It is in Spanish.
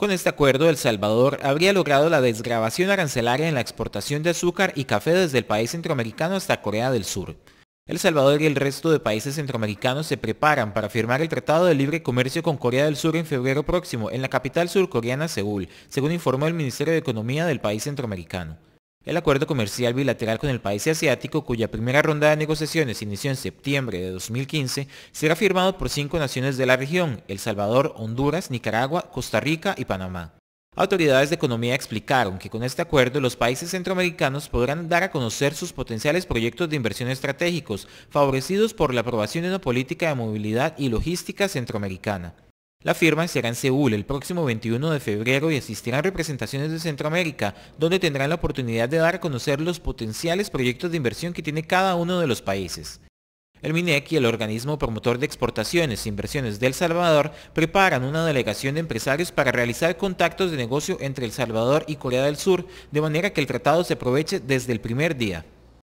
Con este acuerdo, El Salvador habría logrado la desgrabación arancelaria en la exportación de azúcar y café desde el país centroamericano hasta Corea del Sur. El Salvador y el resto de países centroamericanos se preparan para firmar el Tratado de Libre Comercio con Corea del Sur en febrero próximo en la capital surcoreana Seúl, según informó el Ministerio de Economía del país centroamericano. El acuerdo comercial bilateral con el país asiático, cuya primera ronda de negociaciones inició en septiembre de 2015, será firmado por cinco naciones de la región, El Salvador, Honduras, Nicaragua, Costa Rica y Panamá. Autoridades de economía explicaron que con este acuerdo los países centroamericanos podrán dar a conocer sus potenciales proyectos de inversión estratégicos, favorecidos por la aprobación de una política de movilidad y logística centroamericana. La firma se hará en Seúl el próximo 21 de febrero y asistirán representaciones de Centroamérica, donde tendrán la oportunidad de dar a conocer los potenciales proyectos de inversión que tiene cada uno de los países. El MINEC y el organismo promotor de exportaciones e inversiones de El Salvador preparan una delegación de empresarios para realizar contactos de negocio entre El Salvador y Corea del Sur, de manera que el tratado se aproveche desde el primer día.